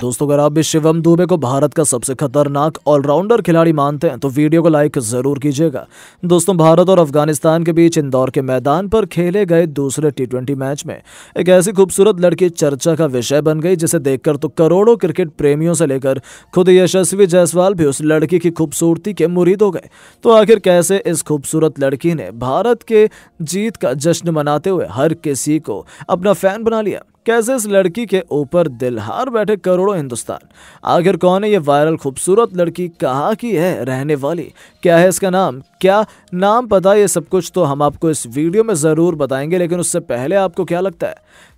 दोस्तों अगर आप भी शिवम दुबे को भारत का सबसे खतरनाक ऑलराउंडर खिलाड़ी मानते हैं तो वीडियो को लाइक जरूर कीजिएगा दोस्तों भारत और अफगानिस्तान के बीच इंदौर के मैदान पर खेले गए दूसरे टी मैच में एक ऐसी खूबसूरत लड़की चर्चा का विषय बन गई जिसे देखकर तो करोड़ों क्रिकेट प्रेमियों से लेकर खुद यशस्वी जायसवाल भी उस लड़की की खूबसूरती के मुरीद हो गए तो आखिर कैसे इस खूबसूरत लड़की ने भारत के जीत का जश्न मनाते हुए हर किसी को अपना फैन बना लिया कैसे इस लड़की के ऊपर दिलहार बैठे करोड़ों हिंदुस्तान आखिर कौन है ये वायरल खूबसूरत लड़की कहाँ की है रहने वाली क्या है इसका नाम क्या नाम पता ये सब कुछ तो हम आपको इस वीडियो में ज़रूर बताएंगे लेकिन उससे पहले आपको क्या लगता है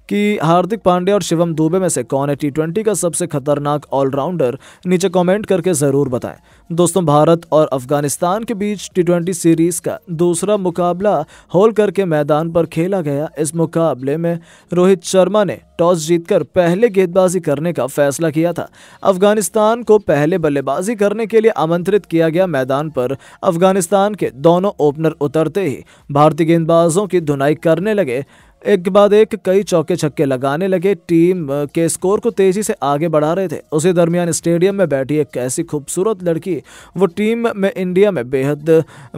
कि हार्दिक पांडे और शिवम दुबे में से कौन है टी का सबसे खतरनाक ऑलराउंडर नीचे कमेंट करके ज़रूर बताएं दोस्तों भारत और अफगानिस्तान के बीच टी सीरीज़ का दूसरा मुकाबला होल करके मैदान पर खेला गया इस मुकाबले में रोहित शर्मा ने टॉस जीतकर पहले गेंदबाजी करने का फैसला किया था अफगानिस्तान को पहले बल्लेबाजी करने के लिए आमंत्रित किया गया मैदान पर अफगानिस्तान के दोनों ओपनर उतरते ही भारतीय गेंदबाजों की धुनाई करने लगे एक के बाद एक कई चौके छक्के लगाने लगे टीम के स्कोर को तेजी से आगे बढ़ा रहे थे उसी दरमियान स्टेडियम में बैठी एक ऐसी खूबसूरत लड़की वो टीम में इंडिया में बेहद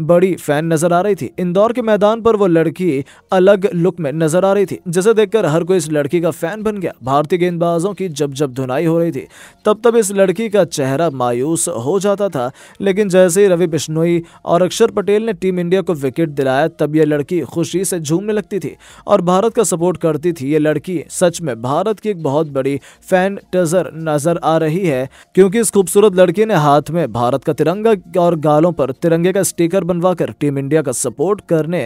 बड़ी फैन नजर आ रही थी इंदौर के मैदान पर वो लड़की अलग लुक में नजर आ रही थी जिसे देखकर हर कोई इस लड़की का फैन बन गया भारतीय गेंदबाजों की जब जब धुनाई हो रही थी तब तब इस लड़की का चेहरा मायूस हो जाता था लेकिन जैसे ही रवि बिश्नोई और अक्षर पटेल ने टीम इंडिया को विकेट दिलाया तब यह लड़की खुशी से झूमने लगती थी और भारत का सपोर्ट करती थी ये लड़की सच में भारत की एक बहुत बड़ी फैन टजर नजर आ रही है क्योंकि इस खूबसूरत लड़की ने हाथ में भारत का तिरंगा और गालों पर तिरंगे का स्टिकर बनवाकर टीम इंडिया का सपोर्ट करने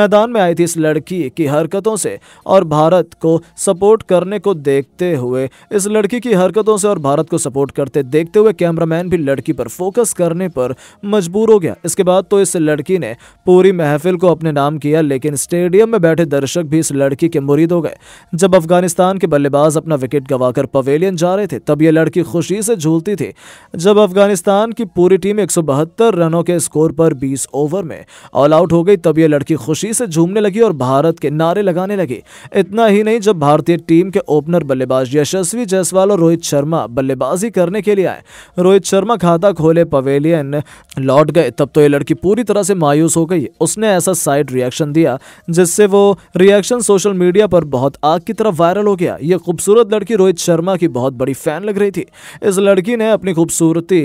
मैदान में आई थी इस लड़की की हरकतों से और भारत को सपोर्ट करने को देखते हुए इस लड़की की हरकतों से और भारत को सपोर्ट करते देखते हुए कैमरामैन भी लड़की पर फोकस करने पर मजबूर हो गया इसके बाद तो इस लड़की ने पूरी महफिल को अपने नाम किया लेकिन स्टेडियम में बैठे दर्शक भी इस लड़की के मुरीद हो गए जब अफगानिस्तान के बल्लेबाज अपना विकेट गंवाकर पवेलियन जा रहे थे तब ये लड़की खुशी से झूलती थी जब अफगानिस्तान की पूरी टीम एक रनों के स्कोर पर बीस ओवर में ऑल आउट हो गई तब ये लड़की खुशी से झूमने लगी और भारत के नारे लगाने लगी इतना ही नहीं जब भारतीय टीम के ओपनर बल्लेबाज यशस्वी जायसवाल और रोहित शर्मा बल्लेबाजी करने के लिए आए रोहित शर्मा खाता खोले पवेलियन लौट गए तब तो ये लड़की पूरी तरह से मायूस हो गई उसने ऐसा साइड रिएक्शन दिया जिससे वो रिएक्शन सोशल मीडिया पर बहुत आग की तरफ वायरल हो गया यह खूबसूरत लड़की रोहित शर्मा की बहुत बड़ी फैन लग रही थी इस लड़की ने अपनी खूबसूरती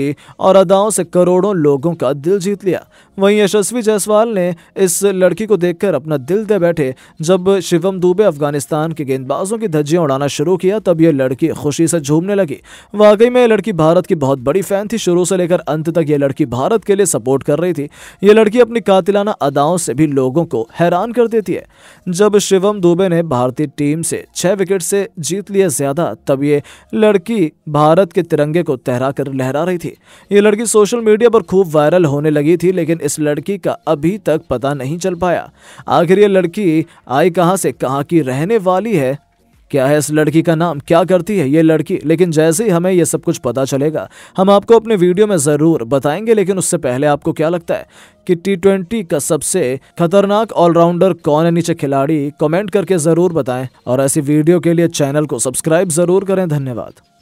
और अदाओं से करोड़ों लोगों का दिल जीत लिया वहीं यशस्वी जायसवाल ने इस लड़की को देखकर अपना दिल दे बैठे जब शिवम दुबे अफगानिस्तान के गेंदबाजों की धज्जियां उड़ाना शुरू किया तब यह लड़की खुशी से झूमने लगी वाकई में यह लड़की भारत की बहुत बड़ी फैन थी शुरू से लेकर अंत तक यह लड़की भारत के लिए सपोर्ट कर रही थी यह लड़की अपनी कातिलाना अदाओं से भी लोगों को हैरान कर देती है जब शिव शिवम दुबे ने भारतीय टीम से छह विकेट से जीत लिए ज्यादा तब ये लड़की भारत के तिरंगे को तहरा कर लहरा रही थी ये लड़की सोशल मीडिया पर खूब वायरल होने लगी थी लेकिन इस लड़की का अभी तक पता नहीं चल पाया आखिर ये लड़की आई कहाँ से कहाँ की रहने वाली है क्या है इस लड़की का नाम क्या करती है ये लड़की लेकिन जैसे ही हमें ये सब कुछ पता चलेगा हम आपको अपने वीडियो में ज़रूर बताएंगे लेकिन उससे पहले आपको क्या लगता है कि टी ट्वेंटी का सबसे खतरनाक ऑलराउंडर कौन है नीचे खिलाड़ी कमेंट करके ज़रूर बताएं और ऐसी वीडियो के लिए चैनल को सब्सक्राइब ज़रूर करें धन्यवाद